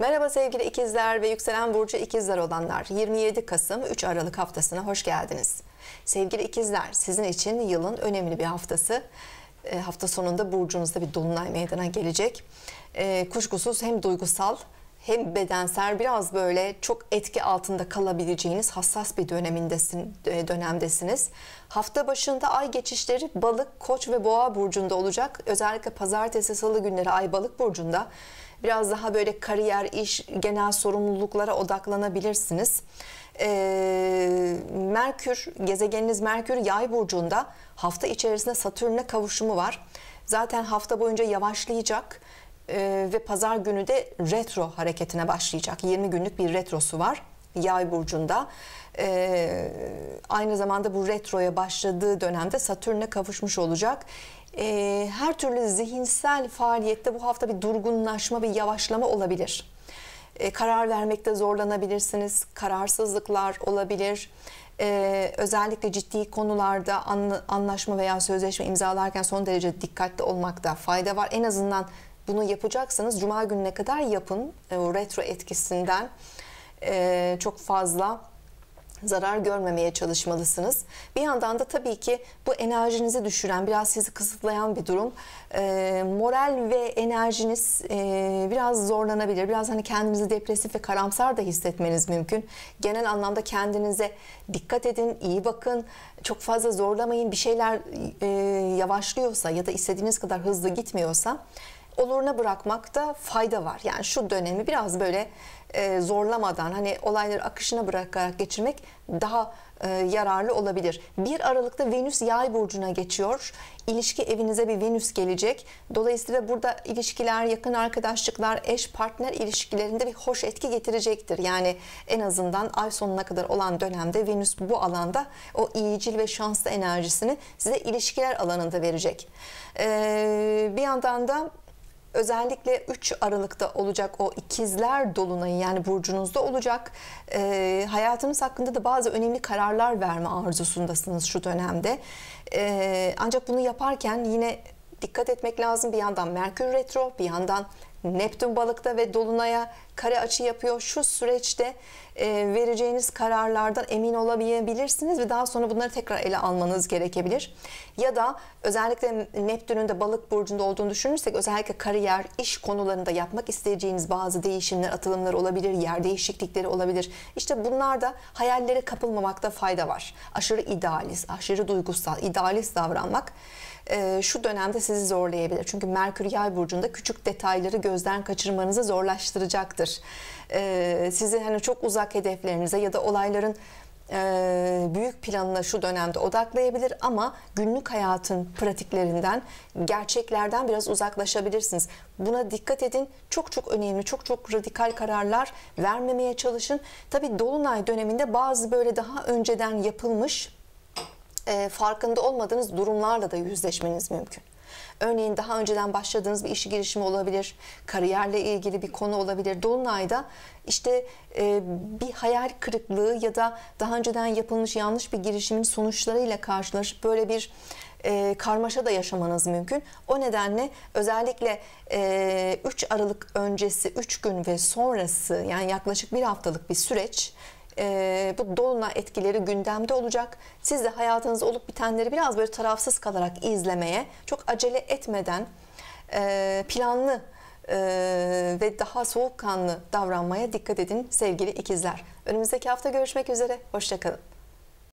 Merhaba sevgili ikizler ve yükselen burcu ikizler olanlar. 27 Kasım 3 Aralık haftasına hoş geldiniz. Sevgili ikizler sizin için yılın önemli bir haftası. E, hafta sonunda burcunuzda bir dolunay meydana gelecek. E, kuşkusuz hem duygusal hem bedensel biraz böyle çok etki altında kalabileceğiniz hassas bir dönemindesin, e, dönemdesiniz. Hafta başında ay geçişleri balık, koç ve boğa burcunda olacak. Özellikle pazartesi, salı günleri ay balık burcunda. Biraz daha böyle kariyer, iş, genel sorumluluklara odaklanabilirsiniz. Ee, Merkür, gezegeniniz Merkür yay burcunda hafta içerisinde Satürn'e kavuşumu var. Zaten hafta boyunca yavaşlayacak ee, ve pazar günü de retro hareketine başlayacak. 20 günlük bir retrosu var. Yay burcunda. Ee, aynı zamanda bu retroya başladığı dönemde Satürn'e kavuşmuş olacak. Ee, her türlü zihinsel faaliyette bu hafta bir durgunlaşma, bir yavaşlama olabilir. Ee, karar vermekte zorlanabilirsiniz, kararsızlıklar olabilir. Ee, özellikle ciddi konularda anlaşma veya sözleşme imzalarken son derece dikkatli olmakta fayda var. En azından bunu yapacaksanız cuma gününe kadar yapın e, o retro etkisinden e, çok fazla zarar görmemeye çalışmalısınız. Bir yandan da tabii ki bu enerjinizi düşüren, biraz sizi kısıtlayan bir durum. E, moral ve enerjiniz e, biraz zorlanabilir. Biraz hani kendinizi depresif ve karamsar da hissetmeniz mümkün. Genel anlamda kendinize dikkat edin, iyi bakın. Çok fazla zorlamayın. Bir şeyler e, yavaşlıyorsa ya da istediğiniz kadar hızlı gitmiyorsa oluruna bırakmakta fayda var. Yani şu dönemi biraz böyle e, zorlamadan hani olayları akışına bırakarak geçirmek daha e, yararlı olabilir. 1 Aralık'ta Venüs Yay burcuna geçiyor. İlişki evinize bir Venüs gelecek. Dolayısıyla burada ilişkiler, yakın arkadaşlıklar, eş partner ilişkilerinde bir hoş etki getirecektir. Yani en azından ay sonuna kadar olan dönemde Venüs bu alanda o iyicil ve şanslı enerjisini size ilişkiler alanında verecek. Ee, bir yandan da özellikle 3 Aralık'ta olacak o ikizler dolunayı yani burcunuzda olacak e, hayatınız hakkında da bazı önemli kararlar verme arzusundasınız şu dönemde. E, ancak bunu yaparken yine dikkat etmek lazım bir yandan Merkür Retro bir yandan Neptün balıkta ve Dolunay'a kare açı yapıyor. Şu süreçte e, vereceğiniz kararlardan emin olamayabilirsiniz ve daha sonra bunları tekrar ele almanız gerekebilir. Ya da özellikle Neptün'ün de balık burcunda olduğunu düşünürsek özellikle kariyer, iş konularında yapmak isteyeceğiniz bazı değişimler, atılımlar olabilir, yer değişiklikleri olabilir. İşte bunlar da hayallere kapılmamakta fayda var. Aşırı idealist, aşırı duygusal, idealist davranmak e, şu dönemde sizi zorlayabilir. Çünkü Merkür Yay burcunda küçük detayları gözden kaçırmanızı zorlaştıracaktır olabilir. E, ee, sizi hani çok uzak hedeflerinize ya da olayların e, büyük planına şu dönemde odaklayabilir ama günlük hayatın pratiklerinden, gerçeklerden biraz uzaklaşabilirsiniz. Buna dikkat edin. Çok çok önemli, çok çok radikal kararlar vermemeye çalışın. Tabii Dolunay döneminde bazı böyle daha önceden yapılmış e, farkında olmadığınız durumlarla da yüzleşmeniz mümkün. Örneğin daha önceden başladığınız bir işi girişimi olabilir, kariyerle ilgili bir konu olabilir. Dolunay'da işte e, bir hayal kırıklığı ya da daha önceden yapılmış yanlış bir girişimin sonuçlarıyla karşılaşıp böyle bir e, karmaşa da yaşamanız mümkün. O nedenle özellikle e, 3 Aralık öncesi 3 gün ve sonrası yani yaklaşık bir haftalık bir süreç e, bu dolunay etkileri gündemde olacak. Siz de hayatınızda olup bitenleri biraz böyle tarafsız kalarak izlemeye, çok acele etmeden e, planlı e, ve daha soğukkanlı davranmaya dikkat edin sevgili ikizler. Önümüzdeki hafta görüşmek üzere, hoşçakalın.